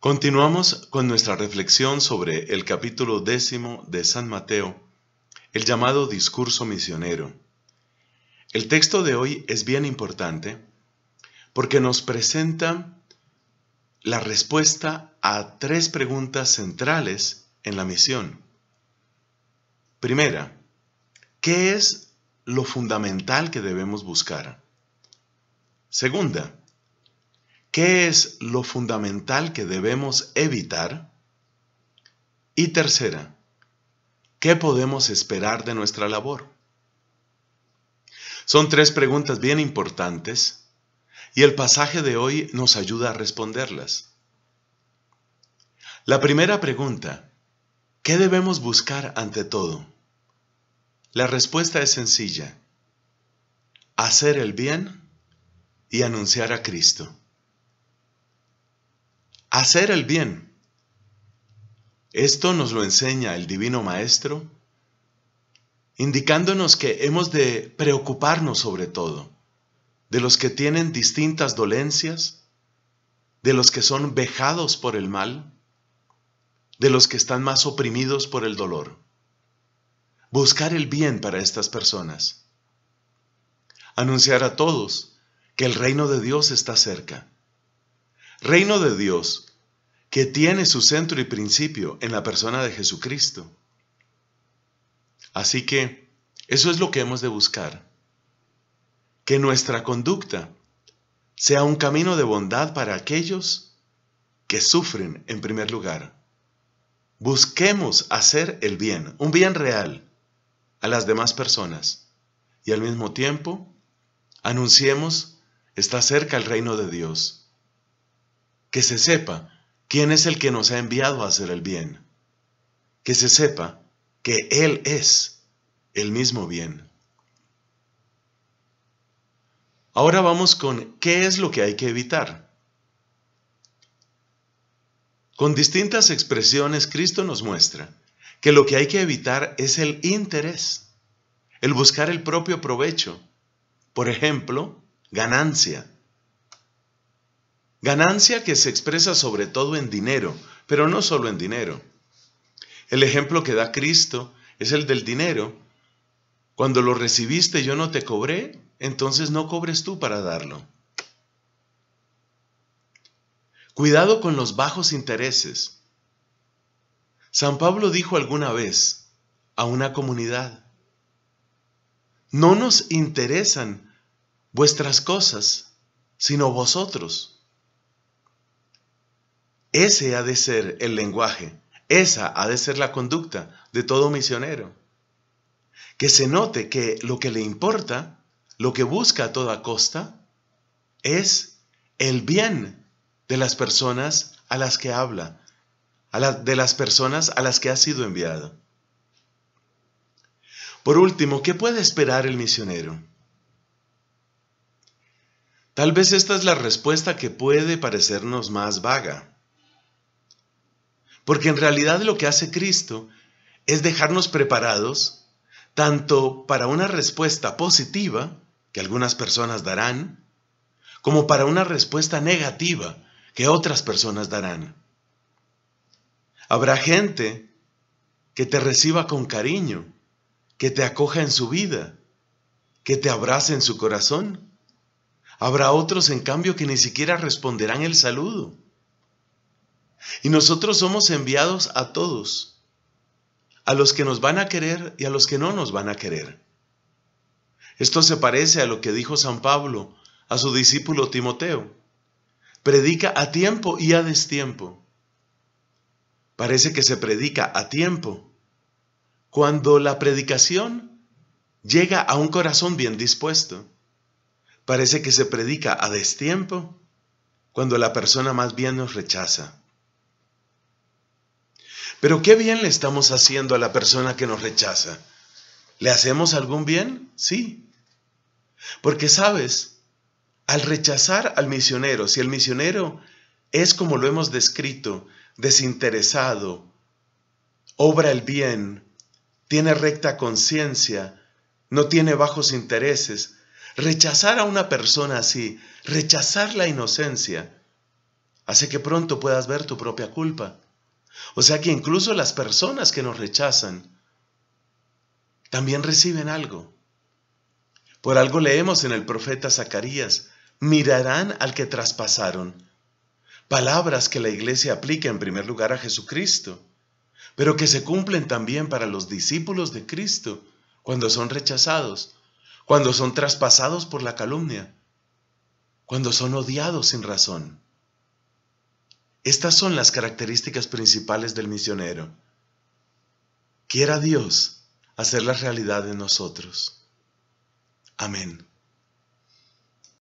Continuamos con nuestra reflexión sobre el capítulo décimo de San Mateo, el llamado discurso misionero. El texto de hoy es bien importante porque nos presenta la respuesta a tres preguntas centrales en la misión. Primera, ¿qué es lo fundamental que debemos buscar? Segunda, ¿Qué es lo fundamental que debemos evitar? Y tercera, ¿qué podemos esperar de nuestra labor? Son tres preguntas bien importantes y el pasaje de hoy nos ayuda a responderlas. La primera pregunta, ¿qué debemos buscar ante todo? La respuesta es sencilla, hacer el bien y anunciar a Cristo hacer el bien. Esto nos lo enseña el Divino Maestro, indicándonos que hemos de preocuparnos sobre todo de los que tienen distintas dolencias, de los que son vejados por el mal, de los que están más oprimidos por el dolor. Buscar el bien para estas personas. Anunciar a todos que el reino de Dios está cerca reino de Dios que tiene su centro y principio en la persona de Jesucristo. Así que eso es lo que hemos de buscar, que nuestra conducta sea un camino de bondad para aquellos que sufren en primer lugar. Busquemos hacer el bien, un bien real, a las demás personas y al mismo tiempo anunciemos está cerca el reino de Dios que se sepa quién es el que nos ha enviado a hacer el bien, que se sepa que Él es el mismo bien. Ahora vamos con qué es lo que hay que evitar. Con distintas expresiones Cristo nos muestra que lo que hay que evitar es el interés, el buscar el propio provecho, por ejemplo, ganancia Ganancia que se expresa sobre todo en dinero, pero no solo en dinero. El ejemplo que da Cristo es el del dinero. Cuando lo recibiste yo no te cobré, entonces no cobres tú para darlo. Cuidado con los bajos intereses. San Pablo dijo alguna vez a una comunidad, no nos interesan vuestras cosas, sino vosotros. Ese ha de ser el lenguaje, esa ha de ser la conducta de todo misionero. Que se note que lo que le importa, lo que busca a toda costa, es el bien de las personas a las que habla, de las personas a las que ha sido enviado. Por último, ¿qué puede esperar el misionero? Tal vez esta es la respuesta que puede parecernos más vaga. Porque en realidad lo que hace Cristo es dejarnos preparados tanto para una respuesta positiva, que algunas personas darán, como para una respuesta negativa, que otras personas darán. Habrá gente que te reciba con cariño, que te acoja en su vida, que te abrace en su corazón. Habrá otros, en cambio, que ni siquiera responderán el saludo. Y nosotros somos enviados a todos, a los que nos van a querer y a los que no nos van a querer. Esto se parece a lo que dijo San Pablo a su discípulo Timoteo. Predica a tiempo y a destiempo. Parece que se predica a tiempo, cuando la predicación llega a un corazón bien dispuesto. Parece que se predica a destiempo, cuando la persona más bien nos rechaza. Pero qué bien le estamos haciendo a la persona que nos rechaza. ¿Le hacemos algún bien? Sí. Porque sabes, al rechazar al misionero, si el misionero es como lo hemos descrito, desinteresado, obra el bien, tiene recta conciencia, no tiene bajos intereses, rechazar a una persona así, rechazar la inocencia, hace que pronto puedas ver tu propia culpa o sea que incluso las personas que nos rechazan también reciben algo. Por algo leemos en el profeta Zacarías, mirarán al que traspasaron. Palabras que la iglesia aplica en primer lugar a Jesucristo, pero que se cumplen también para los discípulos de Cristo cuando son rechazados, cuando son traspasados por la calumnia, cuando son odiados sin razón. Estas son las características principales del misionero. Quiera Dios hacer la realidad en nosotros. Amén.